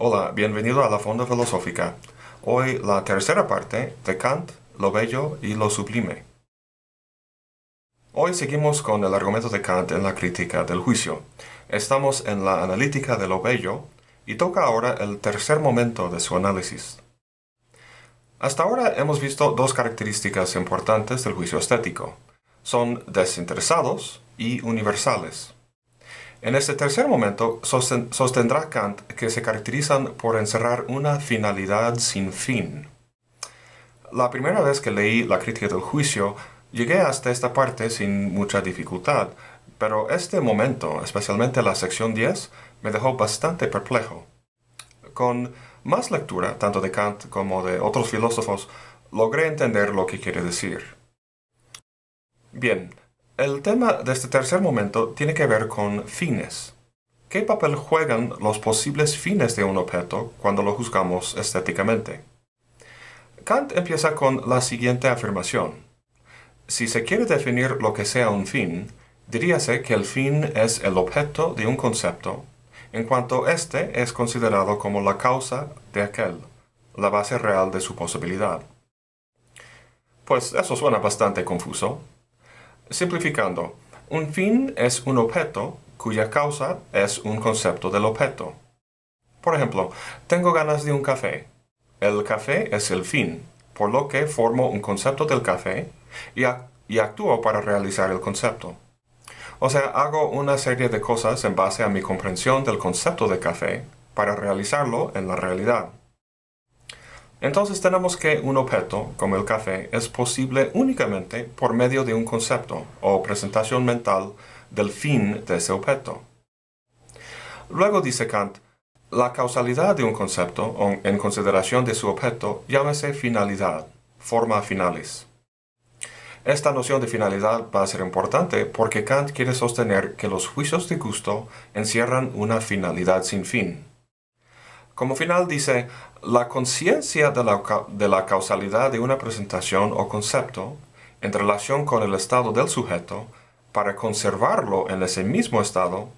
Hola, bienvenido a la Fonda Filosófica. Hoy la tercera parte de Kant, lo bello y lo sublime. Hoy seguimos con el argumento de Kant en la crítica del juicio. Estamos en la analítica de lo bello y toca ahora el tercer momento de su análisis. Hasta ahora hemos visto dos características importantes del juicio estético. Son desinteresados y universales. En este tercer momento sostendrá Kant que se caracterizan por encerrar una finalidad sin fin. La primera vez que leí la crítica del juicio, llegué hasta esta parte sin mucha dificultad, pero este momento, especialmente la sección 10, me dejó bastante perplejo. Con más lectura, tanto de Kant como de otros filósofos, logré entender lo que quiere decir. Bien, el tema de este tercer momento tiene que ver con fines. ¿Qué papel juegan los posibles fines de un objeto cuando lo juzgamos estéticamente? Kant empieza con la siguiente afirmación. Si se quiere definir lo que sea un fin, diríase que el fin es el objeto de un concepto, en cuanto éste es considerado como la causa de aquel, la base real de su posibilidad. Pues eso suena bastante confuso, Simplificando, un fin es un objeto cuya causa es un concepto del objeto. Por ejemplo, tengo ganas de un café. El café es el fin, por lo que formo un concepto del café y, actúo para realizar el concepto. O sea, hago una serie de cosas en base a mi comprensión del concepto de café para realizarlo en la realidad. Entonces tenemos que un objeto, como el café, es posible únicamente por medio de un concepto o presentación mental del fin de ese objeto. Luego dice Kant, la causalidad de un concepto en consideración de su objeto llámese finalidad, forma finales. Esta noción de finalidad va a ser importante porque Kant quiere sostener que los juicios de gusto encierran una finalidad sin fin. Como final dice, la conciencia de la, causalidad de una presentación o concepto en relación con el estado del sujeto, para conservarlo en ese mismo estado,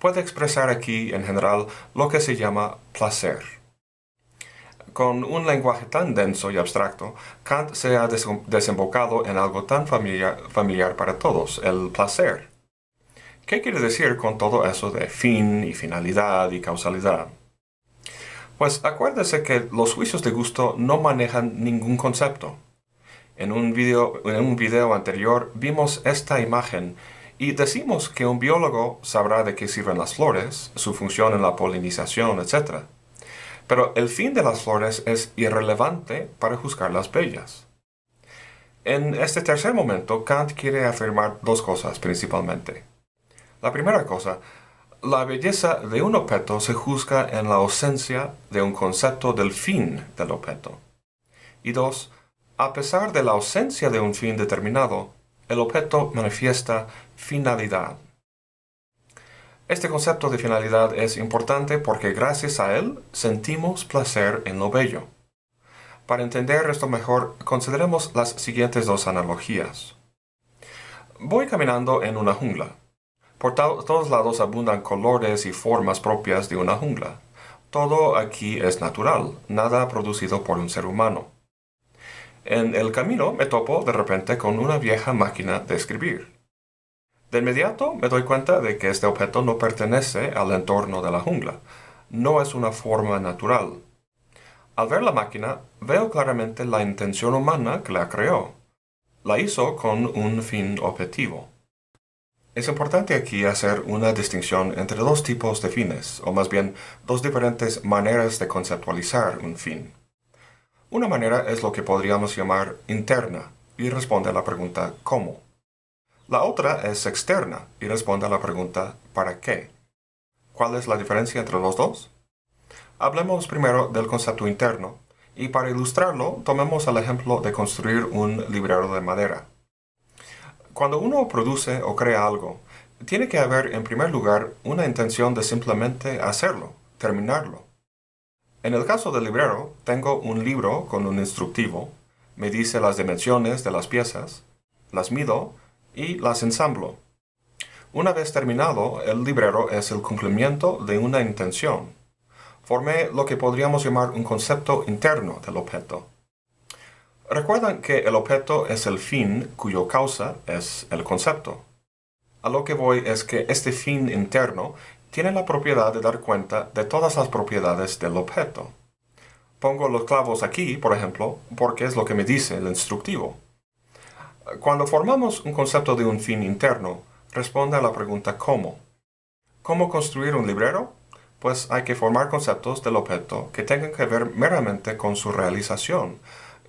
puede expresar aquí en general lo que se llama placer. Con un lenguaje tan denso y abstracto, Kant se ha desembocado en algo tan familiar para todos, el placer. ¿Qué quiere decir con todo eso de fin y finalidad y causalidad? Pues acuérdese que los juicios de gusto no manejan ningún concepto. En un, video, en un video anterior vimos esta imagen y decimos que un biólogo sabrá de qué sirven las flores, su función en la polinización, etc. Pero el fin de las flores es irrelevante para juzgar las bellas. En este tercer momento, Kant quiere afirmar dos cosas principalmente. La primera cosa la belleza de un objeto se juzga en la ausencia de un concepto del fin del objeto. Y dos, a pesar de la ausencia de un fin determinado, el objeto manifiesta finalidad. Este concepto de finalidad es importante porque gracias a él sentimos placer en lo bello. Para entender esto mejor, consideremos las siguientes dos analogías. Voy caminando en una jungla por todos lados abundan colores y formas propias de una jungla. Todo aquí es natural, nada producido por un ser humano. En el camino me topo de repente con una vieja máquina de escribir. De inmediato me doy cuenta de que este objeto no pertenece al entorno de la jungla, no es una forma natural. Al ver la máquina, veo claramente la intención humana que la creó. La hizo con un fin objetivo. Es importante aquí hacer una distinción entre dos tipos de fines, o más bien dos diferentes maneras de conceptualizar un fin. Una manera es lo que podríamos llamar interna y responde a la pregunta ¿cómo? La otra es externa y responde a la pregunta ¿para qué? ¿Cuál es la diferencia entre los dos? Hablemos primero del concepto interno, y para ilustrarlo tomemos el ejemplo de construir un librero de madera. Cuando uno produce o crea algo, tiene que haber en primer lugar una intención de simplemente hacerlo, terminarlo. En el caso del librero, tengo un libro con un instructivo, me dice las dimensiones de las piezas, las mido y las ensamblo. Una vez terminado, el librero es el cumplimiento de una intención. Formé lo que podríamos llamar un concepto interno del objeto, Recuerdan que el objeto es el fin cuyo causa es el concepto. A lo que voy es que este fin interno tiene la propiedad de dar cuenta de todas las propiedades del objeto. Pongo los clavos aquí, por ejemplo, porque es lo que me dice el instructivo. Cuando formamos un concepto de un fin interno, responde a la pregunta ¿cómo? ¿Cómo construir un librero? Pues hay que formar conceptos del objeto que tengan que ver meramente con su realización,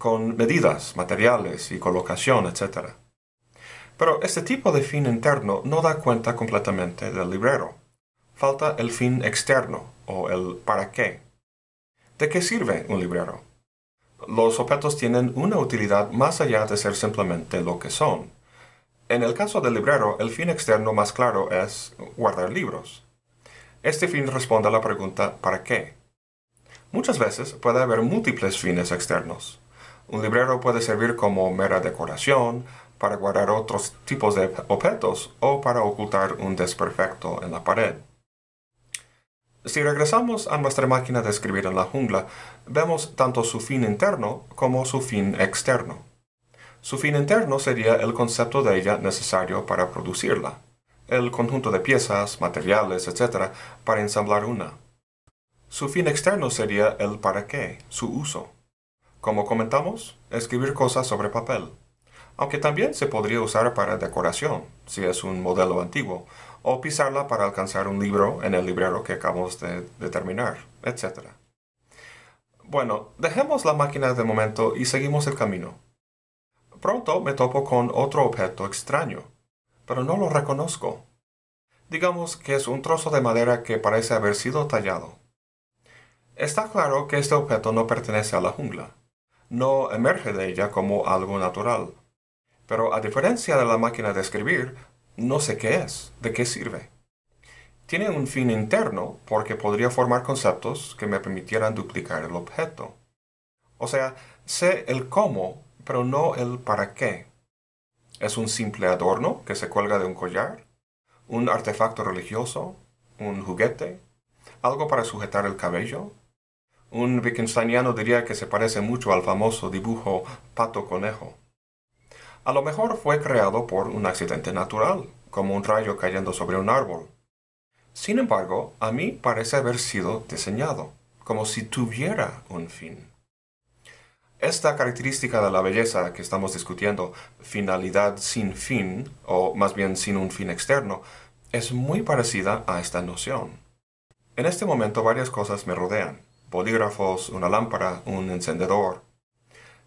con medidas, materiales y colocación, etc. Pero este tipo de fin interno no da cuenta completamente del librero. Falta el fin externo o el para qué. ¿De qué sirve un librero? Los objetos tienen una utilidad más allá de ser simplemente lo que son. En el caso del librero, el fin externo más claro es guardar libros. Este fin responde a la pregunta ¿para qué? Muchas veces puede haber múltiples fines externos. Un librero puede servir como mera decoración, para guardar otros tipos de objetos o para ocultar un desperfecto en la pared. Si regresamos a nuestra máquina de escribir en la jungla, vemos tanto su fin interno como su fin externo. Su fin interno sería el concepto de ella necesario para producirla, el conjunto de piezas, materiales, etc., para ensamblar una. Su fin externo sería el para qué, su uso como comentamos, escribir cosas sobre papel, aunque también se podría usar para decoración, si es un modelo antiguo, o pisarla para alcanzar un libro en el librero que acabamos de, determinar, terminar, etc. Bueno, dejemos la máquina de momento y seguimos el camino. Pronto me topo con otro objeto extraño, pero no lo reconozco. Digamos que es un trozo de madera que parece haber sido tallado. Está claro que este objeto no pertenece a la jungla no emerge de ella como algo natural. Pero a diferencia de la máquina de escribir, no sé qué es, de qué sirve. Tiene un fin interno porque podría formar conceptos que me permitieran duplicar el objeto. O sea, sé el cómo, pero no el para qué. ¿Es un simple adorno que se cuelga de un collar? ¿Un artefacto religioso? ¿Un juguete? ¿Algo para sujetar el cabello? Un wittgensteiniano diría que se parece mucho al famoso dibujo Pato Conejo. A lo mejor fue creado por un accidente natural, como un rayo cayendo sobre un árbol. Sin embargo, a mí parece haber sido diseñado, como si tuviera un fin. Esta característica de la belleza que estamos discutiendo, finalidad sin fin, o más bien sin un fin externo, es muy parecida a esta noción. En este momento varias cosas me rodean bolígrafos, una lámpara, un encendedor.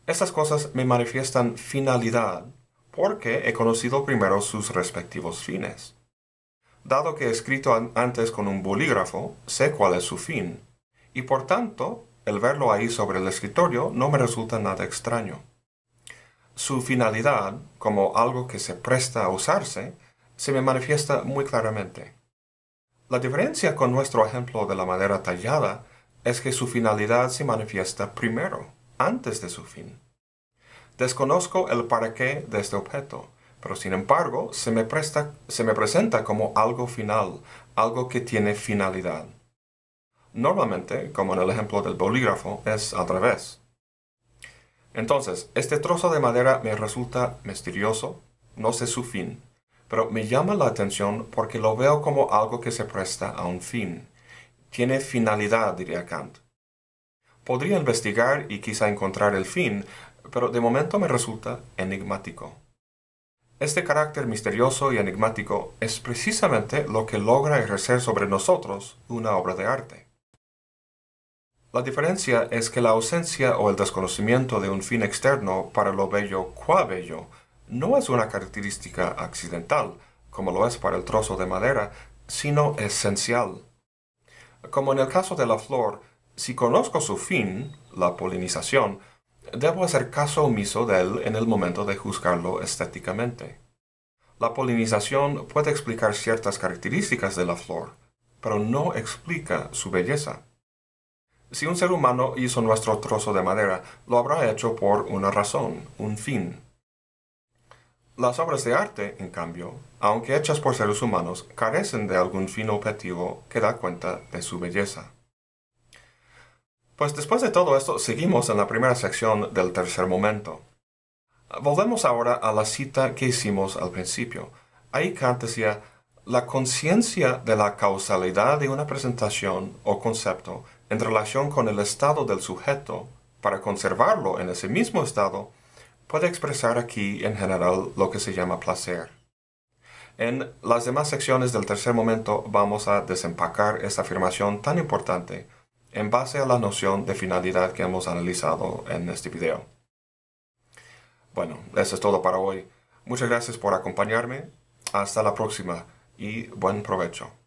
Estas cosas me manifiestan finalidad, porque he conocido primero sus respectivos fines. Dado que he escrito antes con un bolígrafo, sé cuál es su fin, y por tanto, el verlo ahí sobre el escritorio no me resulta nada extraño. Su finalidad, como algo que se presta a usarse, se me manifiesta muy claramente. La diferencia con nuestro ejemplo de la madera tallada es que su finalidad se manifiesta primero, antes de su fin. Desconozco el para qué de este objeto, pero sin embargo se me, presenta como algo final, algo que tiene finalidad. Normalmente, como en el ejemplo del bolígrafo, es al revés. Entonces, este trozo de madera me resulta misterioso, no sé su fin, pero me llama la atención porque lo veo como algo que se presta a un fin tiene finalidad, diría Kant. Podría investigar y quizá encontrar el fin, pero de momento me resulta enigmático. Este carácter misterioso y enigmático es precisamente lo que logra ejercer sobre nosotros una obra de arte. La diferencia es que la ausencia o el desconocimiento de un fin externo para lo bello cua bello no es una característica accidental, como lo es para el trozo de madera, sino esencial. Como en el caso de la flor, si conozco su fin, la polinización, debo hacer caso omiso de él en el momento de juzgarlo estéticamente. La polinización puede explicar ciertas características de la flor, pero no explica su belleza. Si un ser humano hizo nuestro trozo de madera, lo habrá hecho por una razón, un fin. Las obras de arte, en cambio, aunque hechas por seres humanos, carecen de algún fin objetivo que da cuenta de su belleza. Pues después de todo esto, seguimos en la primera sección del tercer momento. Volvemos ahora a la cita que hicimos al principio. Ahí Kant decía, la conciencia de la causalidad de una presentación o concepto en relación con el estado del sujeto, para conservarlo en ese mismo estado, puede expresar aquí en general lo que se llama placer. En las demás secciones del tercer momento vamos a desempacar esta afirmación tan importante en base a la noción de finalidad que hemos analizado en este video. Bueno, eso es todo para hoy. Muchas gracias por acompañarme. Hasta la próxima y buen provecho.